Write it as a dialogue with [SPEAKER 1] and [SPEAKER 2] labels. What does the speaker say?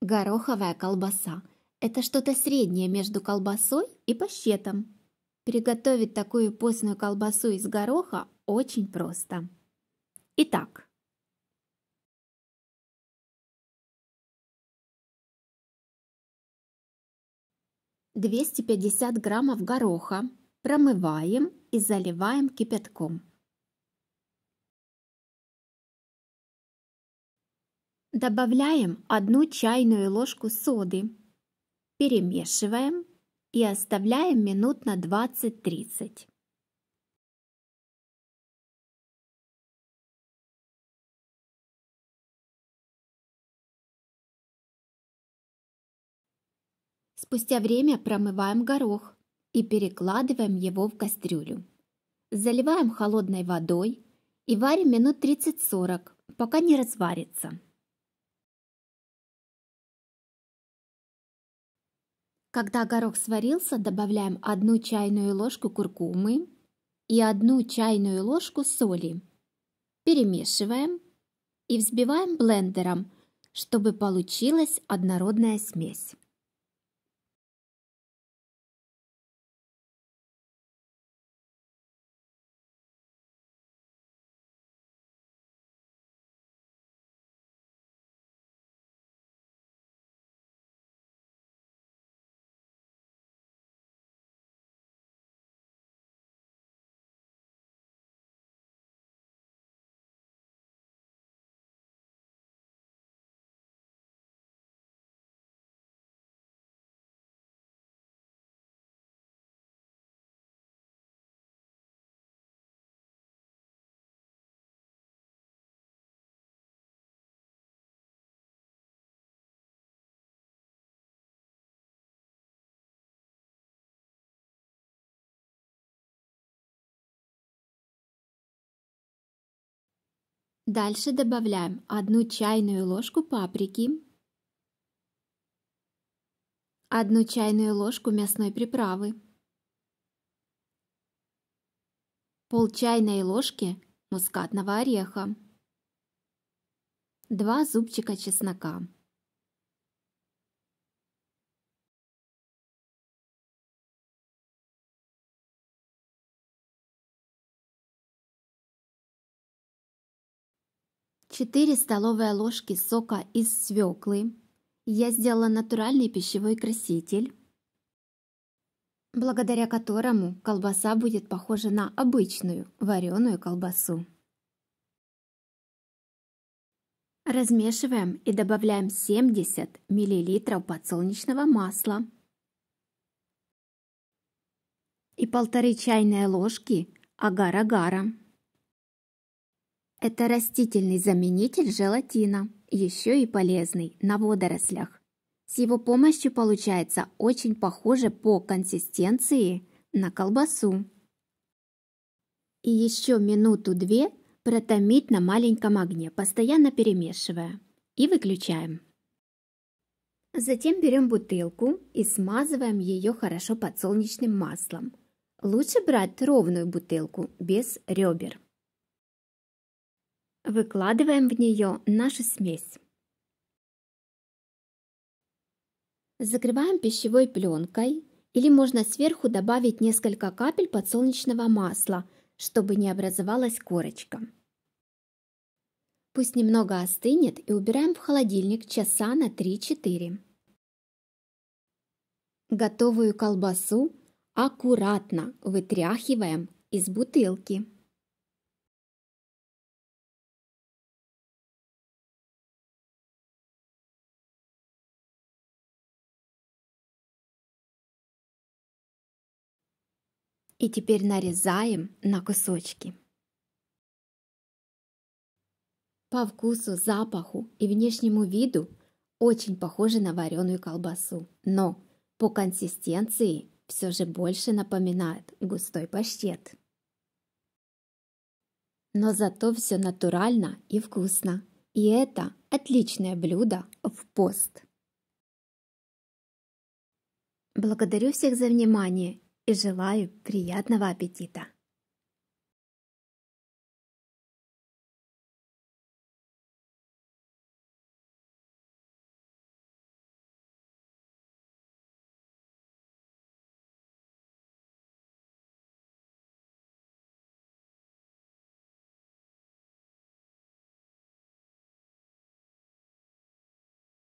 [SPEAKER 1] Гороховая колбаса – это что-то среднее между колбасой и пощетом. Приготовить такую постную колбасу из гороха
[SPEAKER 2] очень просто. Итак, Двести пятьдесят граммов гороха промываем и заливаем кипятком.
[SPEAKER 1] Добавляем одну чайную ложку соды, перемешиваем
[SPEAKER 2] и оставляем минут на 20-30. Спустя время
[SPEAKER 1] промываем горох и перекладываем его в кастрюлю. Заливаем холодной
[SPEAKER 2] водой и варим минут 30-40, пока не разварится. Когда горох
[SPEAKER 1] сварился, добавляем 1 чайную ложку куркумы и 1 чайную ложку соли. Перемешиваем и взбиваем блендером,
[SPEAKER 2] чтобы получилась однородная смесь. Дальше добавляем одну чайную ложку
[SPEAKER 1] паприки, одну чайную ложку мясной приправы, пол чайной ложки мускатного ореха, два зубчика
[SPEAKER 2] чеснока. 4 столовые ложки сока
[SPEAKER 1] из свеклы. Я сделала натуральный пищевой краситель, благодаря которому колбаса будет похожа на обычную вареную колбасу. Размешиваем и добавляем 70 мл подсолнечного масла и полторы чайные ложки агар-агара. Это растительный заменитель желатина, еще и полезный на водорослях. С его помощью получается очень похоже по консистенции на колбасу. И еще минуту-две протомить на маленьком огне, постоянно перемешивая. И выключаем. Затем берем бутылку и смазываем ее хорошо подсолнечным маслом. Лучше брать ровную бутылку, без ребер. Выкладываем в нее нашу смесь. Закрываем пищевой пленкой или можно сверху добавить несколько капель подсолнечного масла, чтобы не образовалась корочка. Пусть немного остынет и убираем в холодильник часа на 3-4. Готовую
[SPEAKER 2] колбасу аккуратно вытряхиваем из бутылки. И теперь нарезаем на кусочки.
[SPEAKER 1] По вкусу, запаху и внешнему виду очень похоже на вареную колбасу, но по консистенции все же больше напоминает густой паштет. Но зато все натурально и вкусно. И это отличное блюдо в пост. Благодарю
[SPEAKER 2] всех за внимание и желаю приятного аппетита!